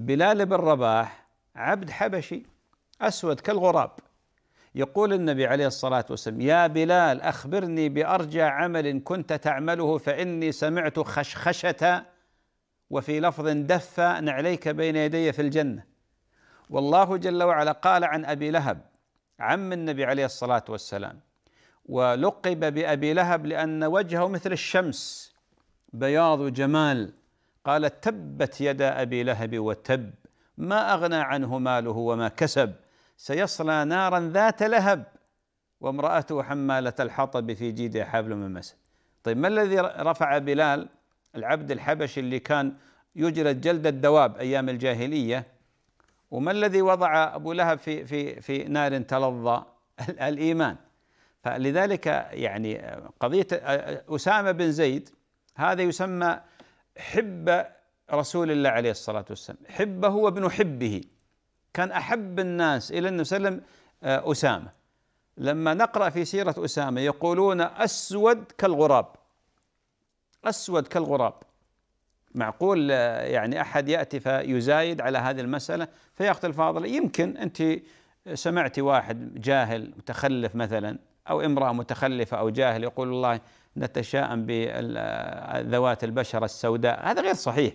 بلال بن رباح عبد حبشي اسود كالغراب يقول النبي عليه الصلاه والسلام يا بلال اخبرني بارجى عمل كنت تعمله فاني سمعت خشخشه وفي لفظ دف نعليك بين يدي في الجنه والله جل وعلا قال عن ابي لهب عم النبي عليه الصلاه والسلام ولقب بابي لهب لان وجهه مثل الشمس بياض وجمال قال تبت يدا ابي لهب وتب ما اغنى عنه ماله وما كسب سيصلى نارا ذات لهب وامراته حماله الحطب في جيدها حبل من مسد طيب ما الذي رفع بلال العبد الحبشي اللي كان يجلد جلد الدواب ايام الجاهليه وما الذي وضع ابو لهب في في في نار تلظى الايمان فلذلك يعني قضيه اسامه بن زيد هذا يسمى حب رسول الله عليه الصلاة والسلام حبه هو ابن حبه كان أحب الناس إلى النبي صلى الله عليه وسلم آه، أسامة لما نقرأ في سيرة أسامة يقولون أسود كالغراب أسود كالغراب معقول آه، يعني أحد يأتي فيزايد على هذه المسألة فيقتل فاضل يمكن أنت سمعتي واحد جاهل متخلف مثلا أو امرأة متخلفة أو جاهل يقول الله نتشاءم بذوات آه، البشرة السوداء هذا غير صحيح